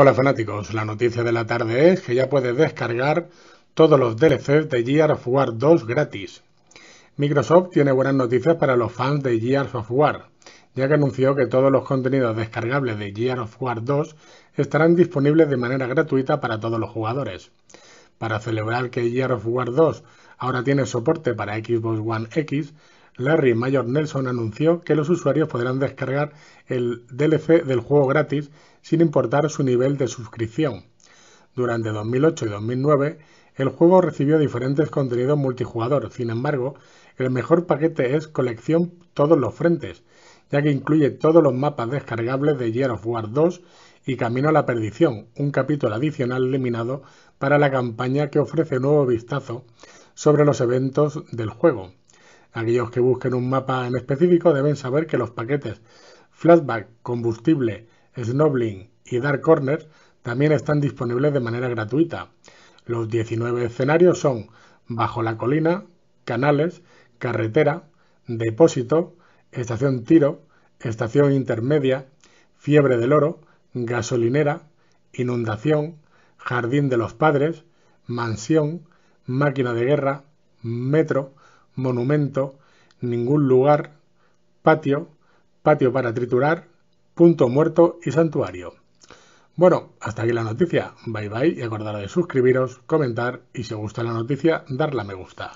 Hola fanáticos, la noticia de la tarde es que ya puedes descargar todos los DLCs de Gears of War 2 gratis. Microsoft tiene buenas noticias para los fans de Gears of War, ya que anunció que todos los contenidos descargables de Gears of War 2 estarán disponibles de manera gratuita para todos los jugadores. Para celebrar que Gears of War 2 ahora tiene soporte para Xbox One X, Larry Mayor Nelson anunció que los usuarios podrán descargar el DLC del juego gratis sin importar su nivel de suscripción. Durante 2008 y 2009, el juego recibió diferentes contenidos multijugador, sin embargo, el mejor paquete es Colección Todos los Frentes, ya que incluye todos los mapas descargables de Year of War 2 y Camino a la Perdición, un capítulo adicional eliminado para la campaña que ofrece nuevo vistazo sobre los eventos del juego. Aquellos que busquen un mapa en específico deben saber que los paquetes Flashback, Combustible, Snobling y Dark Corners también están disponibles de manera gratuita. Los 19 escenarios son Bajo la colina, Canales, Carretera, Depósito, Estación Tiro, Estación Intermedia, Fiebre del Oro, Gasolinera, Inundación, Jardín de los Padres, Mansión, Máquina de Guerra, Metro, monumento, ningún lugar, patio, patio para triturar, punto muerto y santuario. Bueno, hasta aquí la noticia. Bye bye y acordaros de suscribiros, comentar y si os gusta la noticia, darle me gusta.